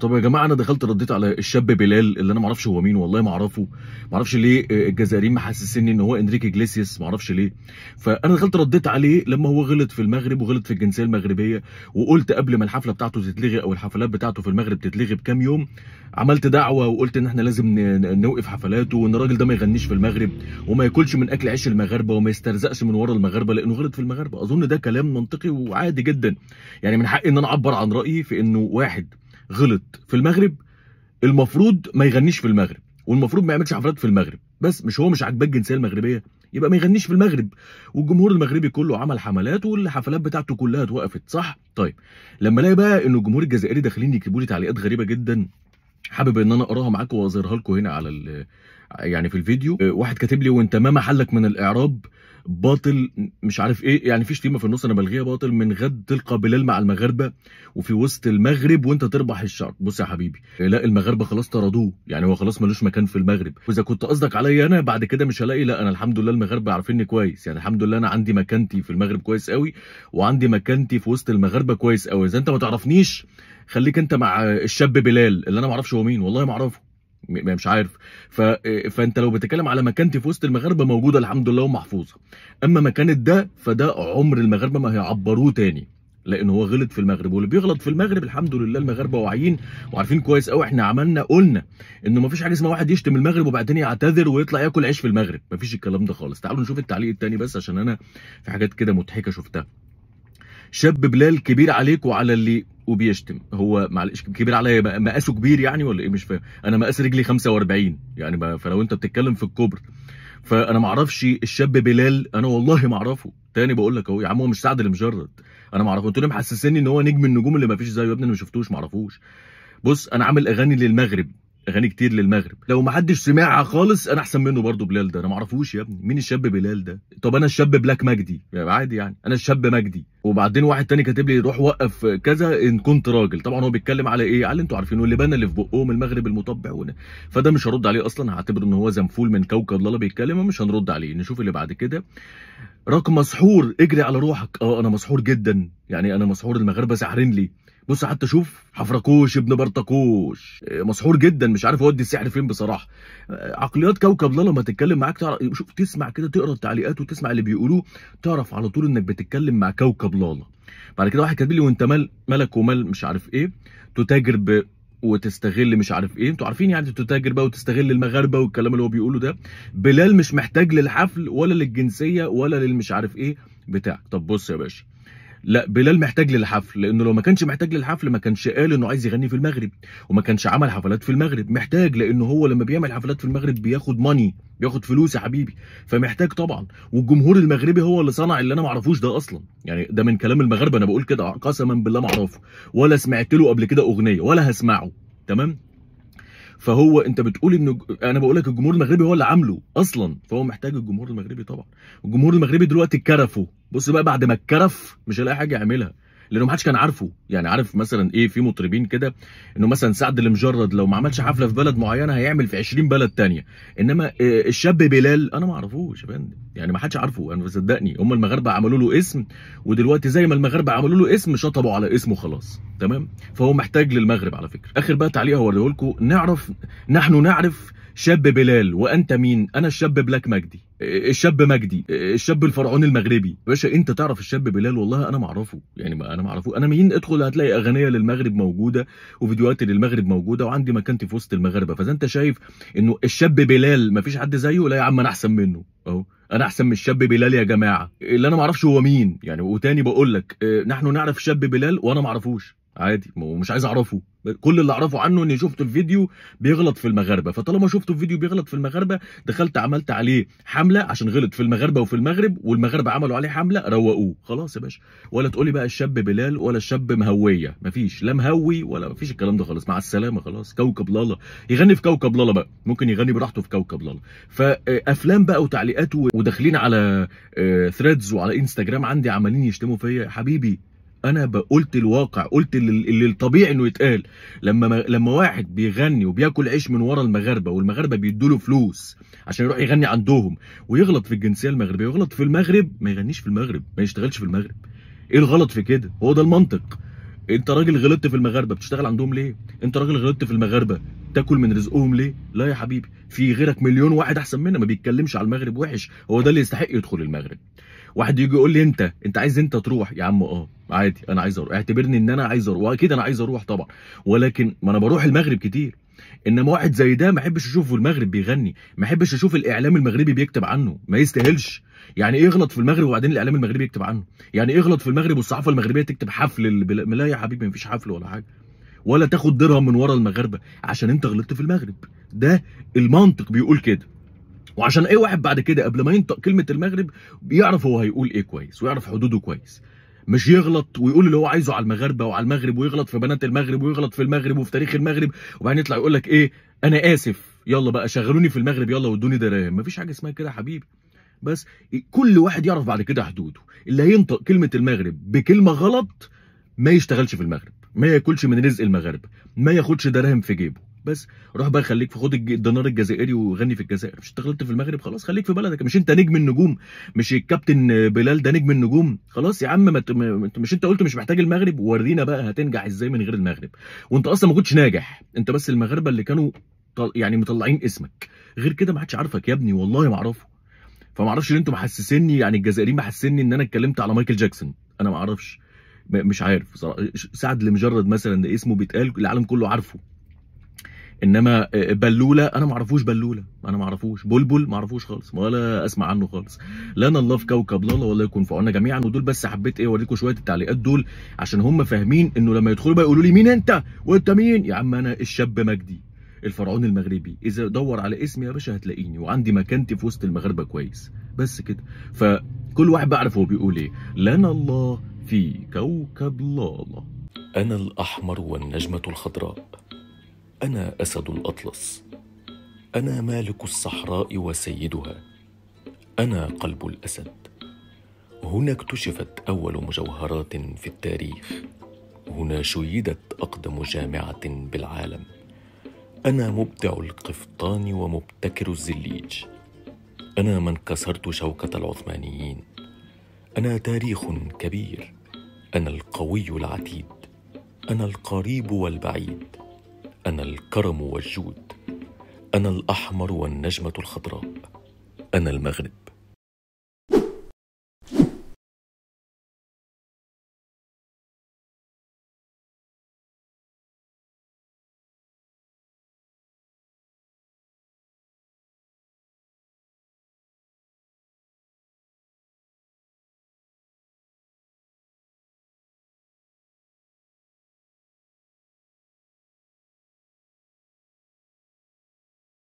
طب يا جماعه انا دخلت رديت على الشاب بلال اللي انا ما اعرفش هو مين والله ما اعرفه ما اعرفش ليه آه، الجزائريين محسسني ان هو انريكي جليسيس ما اعرفش ليه فانا دخلت رديت عليه لما هو غلط في المغرب وغلط في الجنسيه المغربيه وقلت قبل ما الحفله بتاعته تتلغي او الحفلات بتاعته في المغرب تتلغي بكام يوم عملت دعوه وقلت ان احنا لازم نوقف حفلاته وان الراجل ده ما يغنيش في المغرب وما ياكلش من اكل عيش المغاربه وما يسترزقش من ورا المغاربه لانه غلط في المغاربه اظن ده كلام منطقي وعادي جدا يعني من حقي ان انا اعبر عن رايي في انه واحد غلط في المغرب المفروض ما يغنيش في المغرب والمفروض ما يعملش حفلات في المغرب بس مش هو مش عاجباه الجنسيه المغربيه يبقى ما يغنيش في المغرب والجمهور المغربي كله عمل حملات والحفلات بتاعته كلها اتوقفت صح طيب لما الاقي بقى ان الجمهور الجزائري داخلين يكتبوا لي تعليقات غريبه جدا حابب ان انا اقراها معاكم واظهرها لكم هنا على يعني في الفيديو آه، واحد كاتب لي وانت ما محلك من الاعراب باطل مش عارف ايه يعني في شتيمه في النص انا بلغيها باطل من غد تلقى بلال مع المغاربه وفي وسط المغرب وانت تربح الشعب بص يا حبيبي آه، لا المغاربه خلاص طردوه يعني هو خلاص ملوش مكان في المغرب واذا كنت قصدك عليا انا بعد كده مش هلاقي لا انا الحمد لله المغاربه عارفيني كويس يعني الحمد لله انا عندي مكانتي في المغرب كويس قوي وعندي مكانتي في وسط المغاربه كويس قوي اذا انت ما تعرفنيش خليك انت مع الشاب بلال اللي انا ما اعرفش هو مين والله ما اعرفه مش عارف ف... فانت لو بتتكلم على مكانتي في وسط المغاربه موجوده الحمد لله ومحفوظه اما مكانه ده فده عمر المغاربه ما هيعبروه تاني لان هو غلط في المغرب واللي بيغلط في المغرب الحمد لله المغاربه واعيين وعارفين كويس قوي احنا عملنا قلنا انه ما فيش حاجه اسمها واحد يشتم المغرب وبعدين يعتذر ويطلع ياكل عيش في المغرب ما فيش الكلام ده خالص تعالوا نشوف التعليق التاني بس عشان انا في حاجات كده مضحكه شفتها شاب بلال كبير عليك وعلى اللي وبيشتم هو معلش كبير عليا مقاسه كبير يعني ولا ايه مش فاهم انا مقاس رجلي 45 يعني فلو انت بتتكلم في الكبر فانا ما اعرفش الشاب بلال انا والله ما اعرفه تاني بقول لك اهو يا عم هو مش سعد المجرد انا ما اعرفه انتوا محسسني ان هو نجم النجوم اللي ما فيش زيه يا ابني انا ما شفتوش ما اعرفوش بص انا عامل اغاني للمغرب اغاني كتير للمغرب لو ما حدش سمعها خالص انا احسن منه برضه بلال ده انا ما اعرفوش يا ابني مين الشاب بلال ده طب انا الشاب بلاك مجدي يعني عادي يعني انا الشاب مجدي وبعدين واحد تاني كاتب لي روح وقف كذا ان كنت راجل طبعا هو بيتكلم على ايه على انتوا عارفين اللي بنى اللي في بقهم المغرب المطبع ون... فده مش هرد عليه اصلا هعتبره ان هو زنفول من كوكب الله بيتكلم ومش هنرد عليه نشوف اللي بعد كده رقم مسحور اجري على روحك اه انا مسحور جدا يعني انا مسحور المغاربه ساحرين لي بص حتى شوف حفركوش ابن برطكوش آه، مسحور جدا مش عارف اودي السحر فين بصراحه آه، عقليات كوكب لالا لما تتكلم معاك تعرف شوف تسمع كده تقرا التعليقات وتسمع اللي بيقولوه تعرف على طول انك بتتكلم مع كوكب لالا بعد كده واحد كاتب لي وانت مال مالك ومال مش عارف ايه تتاجر ب وتستغل مش عارف ايه انتوا عارفين يعني تتاجر بقى وتستغل المغاربه والكلام اللي هو بيقوله ده بلال مش محتاج للحفل ولا للجنسيه ولا للمش عارف ايه بتاعك طب بص يا باشا لا بلال محتاج للحفل لانه لو ما كانش محتاج للحفل ما كانش قال انه عايز يغني في المغرب وما كانش عمل حفلات في المغرب محتاج لانه هو لما بيعمل حفلات في المغرب بياخد ماني بياخد فلوس يا حبيبي فمحتاج طبعا والجمهور المغربي هو اللي صنع اللي انا ما اعرفوش ده اصلا يعني ده من كلام المغاربه انا بقول كده قسما بالله ما اعرفه ولا سمعت له قبل كده اغنيه ولا هسمعه تمام فهو انت بتقول ان انا بقول لك الجمهور المغربي هو اللي عامله اصلا فهو محتاج الجمهور المغربي طبعا الجمهور المغربي دلوقتي كرفه بص بقى بعد ما اتكرف مش هيلاقي حاجه يعملها لانه ما حدش كان عارفه يعني عارف مثلا ايه في مطربين كده انه مثلا سعد المجرد لو ما عملش حفله في بلد معينه هيعمل في 20 بلد تانية انما آه، الشاب بلال انا ما اعرفوش يا فندم يعني ما حدش عارفه انا صدقني هم المغاربه عملوا له اسم ودلوقتي زي ما المغاربه عملوا له اسم شطبوا على اسمه خلاص تمام فهو محتاج للمغرب على فكره اخر بقى تعليق هوريه لكم نعرف نحن نعرف شاب بلال وانت مين انا الشاب بلاك مجدي الشاب مجدي الشاب الفرعون المغربي باشا انت تعرف الشاب بلال والله انا يعني ما اعرفه يعني انا ما اعرفه انا مين ادخل هتلاقي اغنيه للمغرب موجوده وفيديوهات للمغرب موجوده وعندي مكانتي في وسط المغاربه فاذا انت شايف انه الشاب بلال ما فيش حد زيه لا يا عم انا احسن منه اهو انا احسن من الشاب بلال يا جماعه اللي انا ما اعرفش هو مين يعني وتاني بقول لك اه، نحن نعرف شاب بلال وانا ما اعرفوش عادي ومش عايز اعرفه كل اللي اعرفه عنه اني شفت الفيديو بيغلط في المغاربه فطالما شفته فيديو بيغلط في المغاربه دخلت عملت عليه حمله عشان غلط في المغاربه وفي المغرب والمغاربه عملوا عليه حمله روقوه خلاص يا باشا ولا تقولي بقى الشاب بلال ولا الشاب مهويه مفيش لا مهوي ولا مفيش الكلام ده خالص مع السلامه خلاص كوكب لالا يغني في كوكب لالا بقى ممكن يغني براحته في كوكب لالا فافلام بقى وتعليقات وداخلين على ثريدز آه، وعلى انستجرام عندي عمالين يشتموا فيا حبيبي انا بقولت الواقع قلت اللي الطبيعي انه يتقال لما لما واحد بيغني وبياكل عيش من ورا المغاربه والمغاربه بيدوا له فلوس عشان يروح يغني عندهم ويغلط في الجنسيه المغربيه ويغلط في المغرب ما يغنيش في المغرب ما يشتغلش في المغرب ايه الغلط في كده هو ده المنطق انت راجل غلطت في المغاربه بتشتغل عندهم ليه انت راجل غلطت في المغاربه تاكل من رزقهم ليه لا يا حبيبي في غيرك مليون واحد احسن مننا ما بيتكلمش على المغرب وحش هو ده اللي يستحق يدخل المغرب واحد يجي يقول لي انت انت عايز انت تروح يا عم اه عادي انا عايز اروح اعتبرني ان انا عايز اروح واكيد انا عايز اروح طبعا ولكن ما انا بروح المغرب كتير انما واحد زي ده ما احبش اشوفه المغرب بيغني ما احبش اشوف الاعلام المغربي بيكتب عنه ما يستاهلش يعني ايه غلط في المغرب وبعدين الاعلام المغربي يكتب عنه يعني ايه غلط في المغرب والصحافه المغربيه تكتب حفل البل... لا يا حبيبي ما فيش حفل ولا حاجه ولا تاخد درهم من ورا المغاربه عشان انت غلطت في المغرب ده المنطق بيقول كده وعشان اي واحد بعد كده قبل ما ينطق كلمه المغرب بيعرف هو هيقول ايه كويس ويعرف حدوده كويس مش يغلط ويقول اللي هو عايزه على المغاربه وعلى المغرب ويغلط في بنات المغرب ويغلط في المغرب وفي تاريخ المغرب وبعدين يطلع يقول لك ايه انا اسف يلا بقى شغلوني في المغرب يلا وادوني دراهم مفيش حاجه اسمها كده يا حبيبي بس كل واحد يعرف بعد كده حدوده اللي هينطق كلمه المغرب بكلمه غلط ما يشتغلش في المغرب ما ياكلش من رزق المغاربه ما ياخدش دراهم في جيبه بس روح بقى خليك في خد الدينار الجزائري وغني في الجزائر مش اشتغلت في المغرب خلاص خليك في بلدك مش انت نجم النجوم مش الكابتن بلال ده نجم النجوم خلاص يا عم ما مش انت قلت مش محتاج المغرب ورينا بقى هتنجح ازاي من غير المغرب وانت اصلا ما كنتش ناجح انت بس المغاربه اللي كانوا يعني مطلعين اسمك غير كده ما حدش عارفك يا ابني والله ما اعرفه فما اعرفش ان انتوا محسسني يعني الجزائريين محسسني ان انا اتكلمت على مايكل جاكسون انا ما اعرفش مش عارف سعد لمجرد مثلا اسمه بيتقال العالم كله عارفه انما آه، بلوله انا ما اعرفوش بلوله انا ما اعرفوش بلبل ما اعرفوش خالص ولا اسمع عنه خالص لنا الله في كوكب لالا والله يكون في جميعا ودول بس حبيت ايه اوريكم شويه التعليقات دول عشان هم فاهمين انه لما يدخلوا بقى يقولوا لي مين انت وانت مين يا عم انا الشاب مجدي الفرعون المغربي اذا دور على اسمي يا باشا هتلاقيني وعندي مكانتي في وسط المغاربه كويس بس كده فكل واحد بعرف هو بيقول ايه لنا الله في كوكب لالا انا الاحمر والنجمه الخضراء انا اسد الاطلس انا مالك الصحراء وسيدها انا قلب الاسد هنا اكتشفت اول مجوهرات في التاريخ هنا شيدت اقدم جامعه بالعالم انا مبدع القفطان ومبتكر الزليج انا من كسرت شوكه العثمانيين انا تاريخ كبير انا القوي العتيد انا القريب والبعيد أنا الكرم والجود أنا الأحمر والنجمة الخضراء أنا المغرب